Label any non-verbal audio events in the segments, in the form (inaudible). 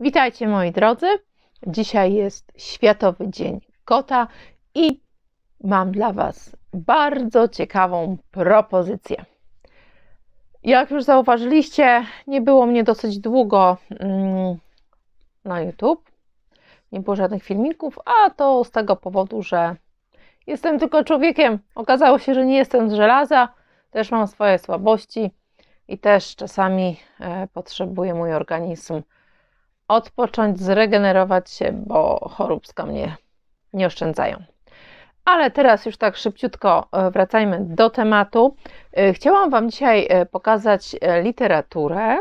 Witajcie moi drodzy. Dzisiaj jest Światowy Dzień Kota i mam dla Was bardzo ciekawą propozycję. Jak już zauważyliście, nie było mnie dosyć długo mm, na YouTube. Nie było żadnych filmików, a to z tego powodu, że jestem tylko człowiekiem. Okazało się, że nie jestem z żelaza, też mam swoje słabości i też czasami e, potrzebuje mój organizm odpocząć, zregenerować się, bo choróbska mnie nie oszczędzają. Ale teraz już tak szybciutko e, wracajmy do tematu. E, chciałam Wam dzisiaj e, pokazać literaturę,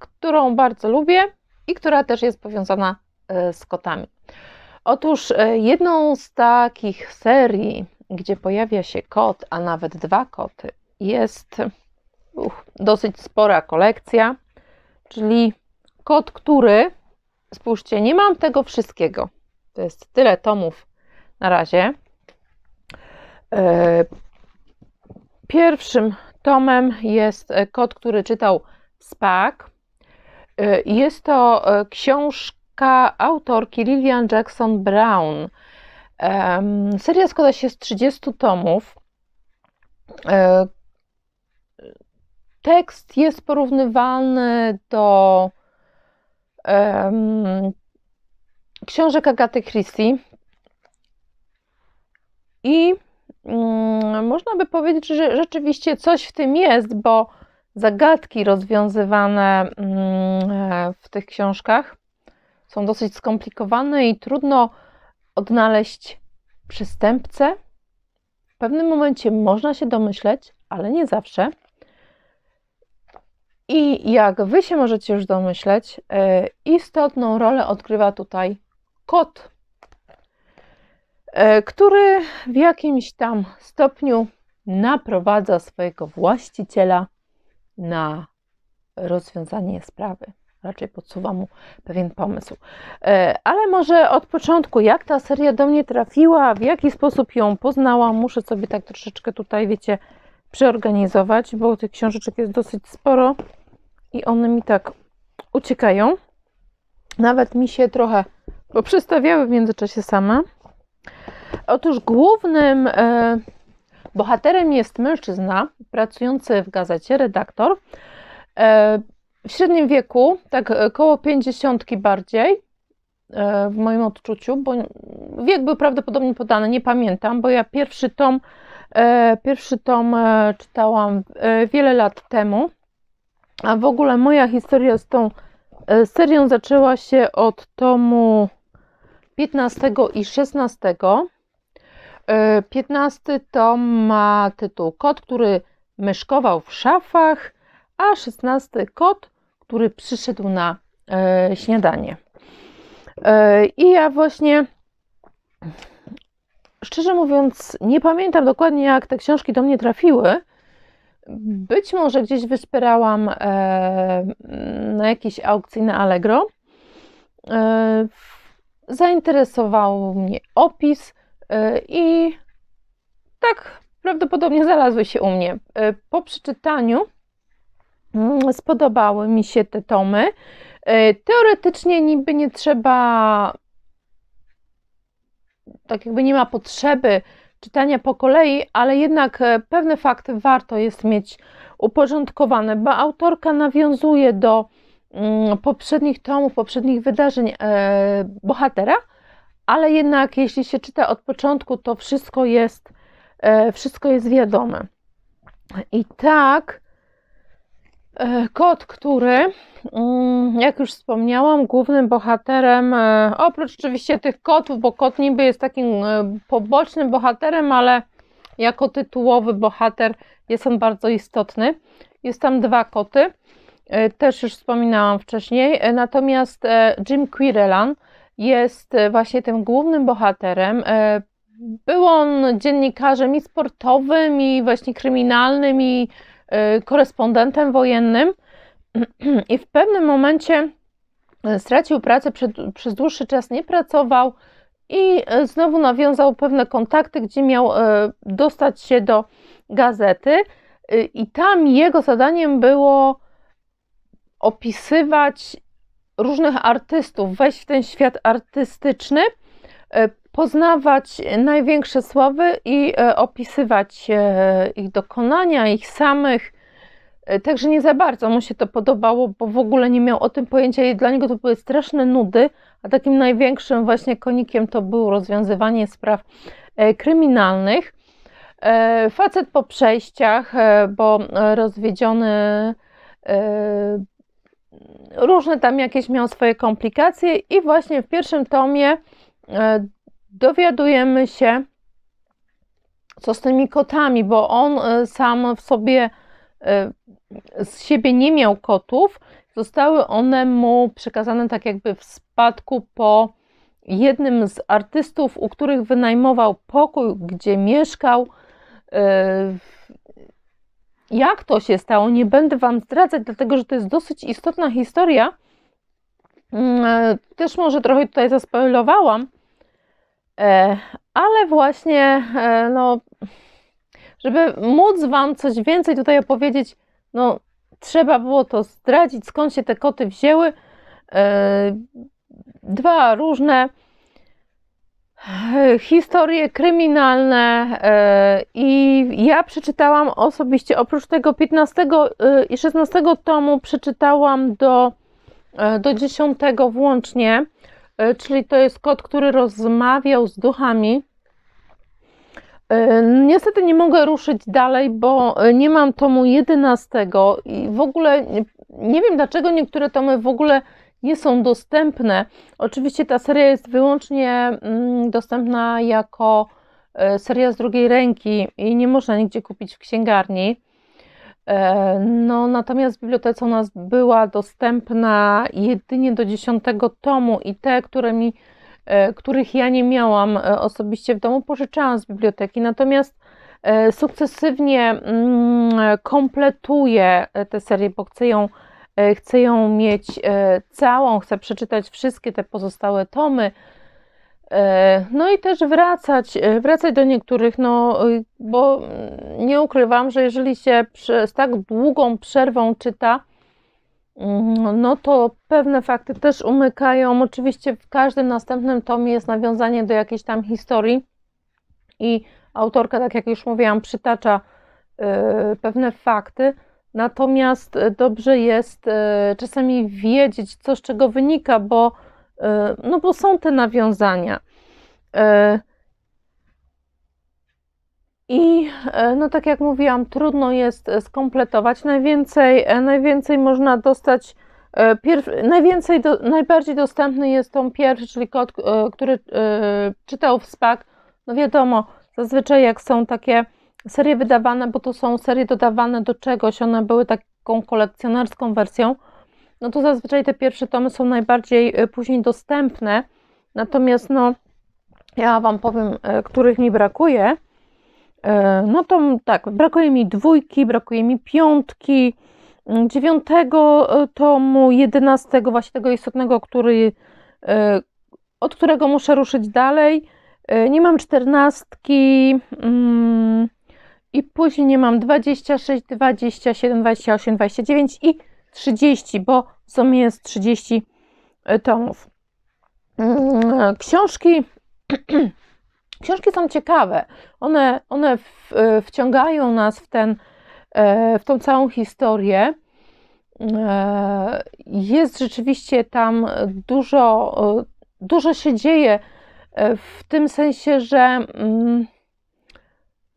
którą bardzo lubię i która też jest powiązana z kotami. Otóż jedną z takich serii, gdzie pojawia się kot, a nawet dwa koty, jest uch, dosyć spora kolekcja, czyli Kod, który, spójrzcie, nie mam tego wszystkiego. To jest tyle tomów na razie. E, pierwszym tomem jest e, kod, który czytał Spak. E, jest to książka autorki Lillian Jackson Brown. Seria składa się z 30 tomów. Tekst jest porównywalny do um, książek Agaty Christie i um, można by powiedzieć, że rzeczywiście coś w tym jest, bo zagadki rozwiązywane um, w tych książkach są dosyć skomplikowane i trudno odnaleźć przystępcę. W pewnym momencie można się domyśleć, ale nie zawsze. I jak Wy się możecie już domyśleć, e, istotną rolę odgrywa tutaj kot, e, który w jakimś tam stopniu naprowadza swojego właściciela na rozwiązanie sprawy. Raczej podsuwa mu pewien pomysł. E, ale może od początku, jak ta seria do mnie trafiła, w jaki sposób ją poznałam, muszę sobie tak troszeczkę tutaj, wiecie, przeorganizować, bo tych książeczek jest dosyć sporo i one mi tak uciekają. Nawet mi się trochę poprzestawiały w międzyczasie same. Otóż głównym e, bohaterem jest mężczyzna pracujący w gazecie, redaktor. E, w średnim wieku, tak około e, pięćdziesiątki bardziej, e, w moim odczuciu, bo wiek był prawdopodobnie podany, nie pamiętam, bo ja pierwszy tom E, pierwszy tom e, czytałam e, wiele lat temu, a w ogóle moja historia z tą serią zaczęła się od tomu 15 i 16. 15 tom ma tytuł Kot, który myszkował w szafach, a 16 kot, który przyszedł na śniadanie. I ja właśnie szczerze mówiąc, nie pamiętam dokładnie, jak te książki do mnie trafiły. Być może gdzieś wyspierałam e, na jakiejś aukcji na Allegro. E, zainteresował mnie opis e, i tak prawdopodobnie znalazły się u mnie. E, po przeczytaniu mm, spodobały mi się te tomy. E, teoretycznie niby nie trzeba tak jakby nie ma potrzeby czytania po kolei, ale jednak e, pewne fakty warto jest mieć uporządkowane, bo autorka nawiązuje do mm, poprzednich tomów, poprzednich wydarzeń e, bohatera, ale jednak jeśli się czyta od początku, to wszystko jest, e, wszystko jest wiadome. I tak E, kot, który, mm, jak już wspomniałam, głównym bohaterem, e, oprócz oczywiście tych kotów, bo kot niby jest takim e, pobocznym bohaterem, ale jako tytułowy bohater jest on bardzo istotny. Jest tam dwa koty, też już wspominałam wcześniej. Natomiast Jim Quirelan jest właśnie tym głównym bohaterem. Był on dziennikarzem i sportowym, i właśnie kryminalnym, i Y, korespondentem wojennym (clears throat) i w pewnym momencie y, stracił pracę, przed, przez dłuższy czas nie pracował i y, znowu nawiązał pewne kontakty, gdzie miał dostać się do gazety. I tam jego zadaniem było opisywać różnych artystów, wejść w ten świat artystyczny poznawać e, największe sławy i e, opisywać e, ich dokonania, ich samych. Także nie za bardzo mu się to podobało, bo w ogóle nie miał o tym pojęcia i dla niego to były straszne nudy, a takim największym właśnie konikiem to było rozwiązywanie spraw kryminalnych. Facet po przejściach, bo rozwiedziony różne tam jakieś miał swoje komplikacje i właśnie w pierwszym tomie dowiadujemy się, co z tymi kotami, bo on e, sam w sobie e, z siebie nie miał kotów, zostały one mu przekazane tak jakby w spadku po jednym z artystów, u których wynajmował pokój, gdzie mieszkał. E, jak to się stało, nie będę Wam zdradzać, dlatego że to jest dosyć istotna historia. Mm, też może trochę tutaj zaspoilowałam, E, ale właśnie, e, no, żeby móc Wam coś więcej tutaj opowiedzieć, no, trzeba było to zdradzić, skąd się te koty wzięły. E, dwa różne historie kryminalne i ja przeczytałam osobiście, oprócz tego 15 i 16 tomu przeczytałam do, do 10 włącznie E, czyli to jest kot, który rozmawiał z duchami. E, niestety nie mogę ruszyć dalej, bo e, nie mam tomu 11 i w ogóle nie wiem dlaczego niektóre tomy w ogóle nie są dostępne. Oczywiście ta seria jest wyłącznie mm, dostępna jako seria z drugiej ręki i nie można nigdzie kupić w księgarni. E, no, natomiast biblioteka u nas była dostępna jedynie do dziesiątego tomu i te, które mi, e, których ja nie miałam e, osobiście w domu, pożyczałam z biblioteki. Natomiast sukcesywnie mm, kompletuję tę serię, bo chcę ją, chcę ją mieć całą, chcę przeczytać wszystkie te pozostałe tomy. E, no i też wracać, e, wracać do niektórych, no y, bo nie ukrywam, że jeżeli się z tak długą przerwą czyta, mm, no to pewne fakty też umykają. Oczywiście w każdym następnym tomie jest nawiązanie do jakiejś tam historii i autorka, tak jak już mówiłam, przytacza e, pewne fakty. Natomiast dobrze jest czasami wiedzieć, co z czego wynika, bo E, no bo są te nawiązania. E, I e, no tak jak mówiłam, trudno jest skompletować. Najwięcej, najwięcej można dostać, najwięcej do, najbardziej dostępny jest tą pierwszy, czyli kod, który czytał w SPAC. No wiadomo, zazwyczaj jak są takie serie wydawane, bo to są serie dodawane do czegoś, one były taką kolekcjonerską wersją, no to zazwyczaj te pierwsze tomy są najbardziej e, później dostępne. Natomiast no, ja Wam powiem, e, których mi brakuje. E, no to tak, brakuje mi dwójki, brakuje mi piątki, mm, dziewiątego tomu, jedenastego, właśnie tego istotnego, który, od którego muszę ruszyć dalej. Nie mam czternastki mm, i później nie mam 26, 27, 28, 29 i 30, bo w sumie jest 30 e, tomów. Mm, e, książki, (clears throat) książki są ciekawe. One, one e, wciągają nas w, ten, w tą całą historię. Jest rzeczywiście tam dużo, dużo się dzieje w tym sensie, że mm,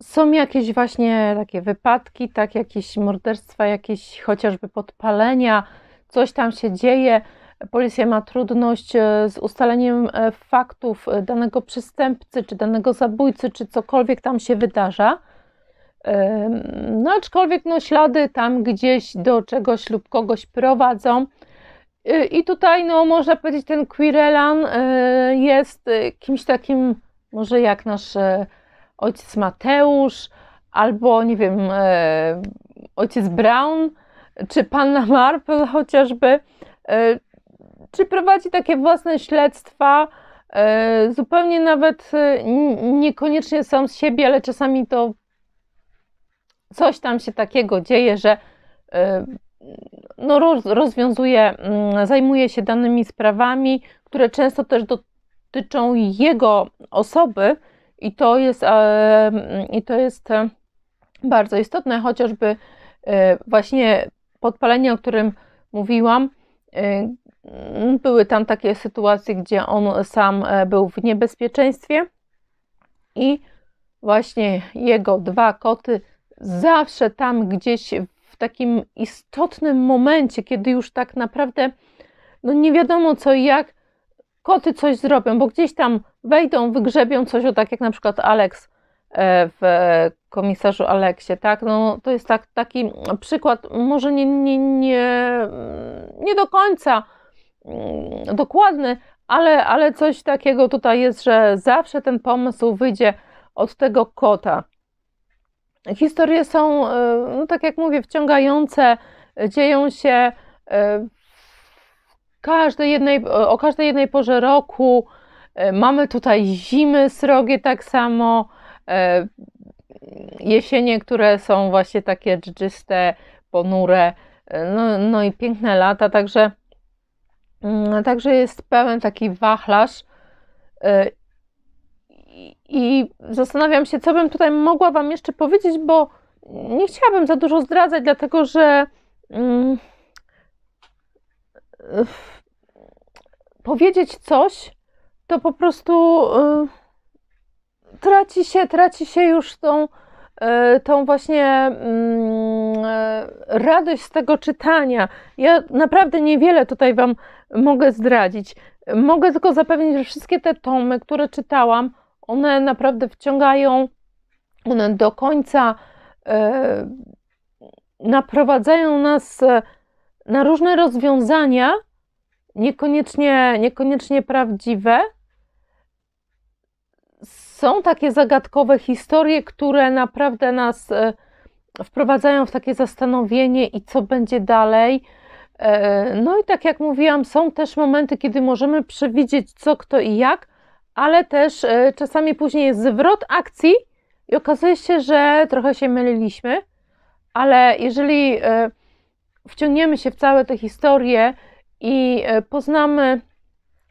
są jakieś właśnie takie wypadki, tak, jakieś morderstwa, jakieś chociażby podpalenia, coś tam się dzieje, policja ma trudność e, z ustaleniem e, faktów e, danego przestępcy, czy danego zabójcy, czy cokolwiek tam się wydarza. No, aczkolwiek no, ślady tam gdzieś do czegoś lub kogoś prowadzą. I tutaj, no, można powiedzieć, ten Quirelan jest kimś takim, może jak nasz ojciec Mateusz, albo nie wiem, ojciec Brown czy panna Marple chociażby, e, czy prowadzi takie własne śledztwa, e, zupełnie nawet e, niekoniecznie sam z siebie, ale czasami to coś tam się takiego dzieje, że no rozwiązuje, mm, zajmuje się danymi sprawami, które często też dotyczą jego osoby i to jest, i to jest bardzo istotne, chociażby właśnie podpalenie, o którym mówiłam, y, były tam takie sytuacje, gdzie on sam e, był w niebezpieczeństwie i właśnie jego dwa koty zawsze tam gdzieś w takim istotnym momencie, kiedy już tak naprawdę no nie wiadomo co i jak, koty coś zrobią, bo gdzieś tam wejdą, wygrzebią coś, o tak jak na przykład Alex E, w komisarzu Aleksie, tak? No, to jest tak, taki przykład, może nie, nie, nie, nie do końca mm, dokładny, ale, ale coś takiego tutaj jest, że zawsze ten pomysł wyjdzie od tego kota. Historie są, e, no, tak jak mówię, wciągające, dzieją się e, każdej jednej, o każdej jednej porze roku. Mamy tutaj zimy srogie tak samo, E, jesienie, które są właśnie takie dżdżyste, ponure, e, no, no i piękne lata, także, mm, także jest pełen taki wachlarz. E, I zastanawiam się, co bym tutaj mogła Wam jeszcze powiedzieć, bo nie chciałabym za dużo zdradzać, dlatego że mm, powiedzieć coś, to po prostu. Y, traci się, traci się już tą, e, tą właśnie mm, e, radość z tego czytania. Ja naprawdę niewiele tutaj Wam mogę zdradzić. Mogę tylko zapewnić, że wszystkie te tomy, które czytałam, one naprawdę wciągają, one do końca e, naprowadzają nas na różne rozwiązania, niekoniecznie, niekoniecznie prawdziwe, są takie zagadkowe historie, które naprawdę nas e, wprowadzają w takie zastanowienie i co będzie dalej. E, no i tak jak mówiłam, są też momenty, kiedy możemy przewidzieć co, kto i jak, ale też e, czasami później jest zwrot akcji i okazuje się, że trochę się myliliśmy, ale jeżeli wciągniemy się w całe te historie i poznamy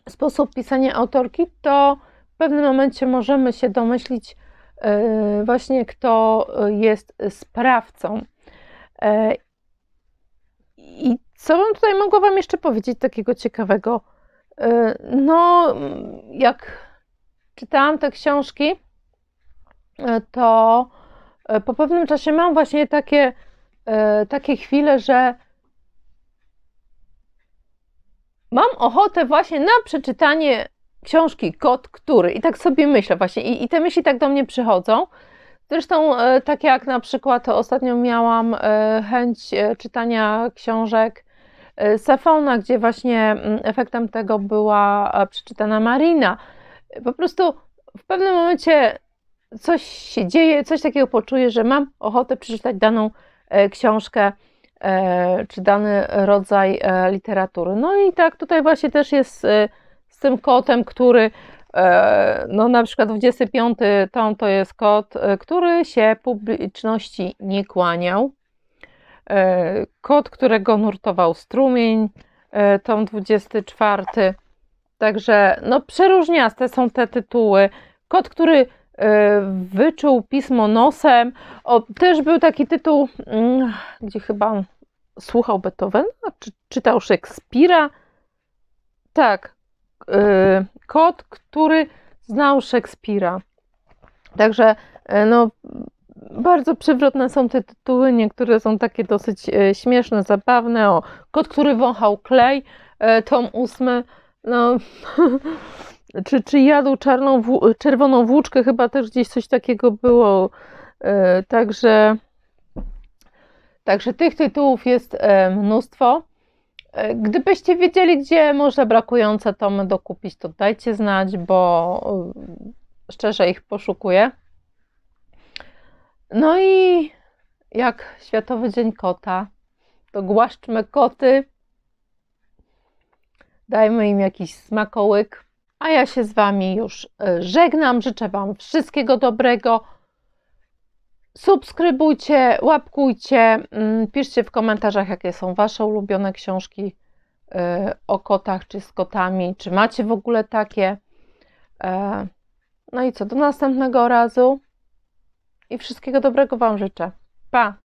sposób pisania autorki, to pewnym momencie możemy się domyślić, e, właśnie kto e, jest sprawcą. E, I co bym tutaj mogła Wam jeszcze powiedzieć takiego ciekawego? No, jak czytałam te książki, to po pewnym czasie mam właśnie takie, takie chwile, że mam ochotę właśnie na przeczytanie książki Kot, który. I tak sobie myślę właśnie. I, i te myśli tak do mnie przychodzą. Zresztą e, tak jak na przykład ostatnio miałam e, chęć e, czytania książek Safona, gdzie właśnie mm, efektem tego była przeczytana Marina. Po prostu w pewnym momencie coś się dzieje, coś takiego poczuję, że mam ochotę przeczytać daną książkę czy dany rodzaj literatury. No i tak tutaj właśnie też jest z tym kotem, który e, no na przykład 25 tom to jest kot, e, który się publiczności nie kłaniał. E, kot, którego nurtował strumień, tom 24. Także no przeróżniaste są te tytuły. Kot, który wyczuł pismo nosem. O, też był taki tytuł, mm, gdzie chyba on słuchał Beethovena, czy czytał Szekspira. Tak, Y, kot, który znał Szekspira. Także y, no, bardzo przewrotne są te tytuły, niektóre są takie dosyć y, śmieszne, zabawne. O, kot, który wąchał klej, tom ósmy, no, (laughs) czy, czy jadł czarną, czerwoną włóczkę, chyba też gdzieś coś takiego było. Także, także tych tytułów jest mnóstwo. E, gdybyście wiedzieli, gdzie może brakujące tomy dokupić, to dajcie znać, bo e, szczerze ich poszukuję. No i jak Światowy Dzień Kota, to głaszczmy koty, dajmy im jakiś smakołyk. A ja się z Wami już e, żegnam. Życzę Wam wszystkiego dobrego subskrybujcie, łapkujcie, mm, piszcie w komentarzach, jakie są Wasze ulubione książki y, o kotach czy z kotami, czy macie w ogóle takie. E, no i co, do następnego razu i wszystkiego dobrego Wam życzę. Pa!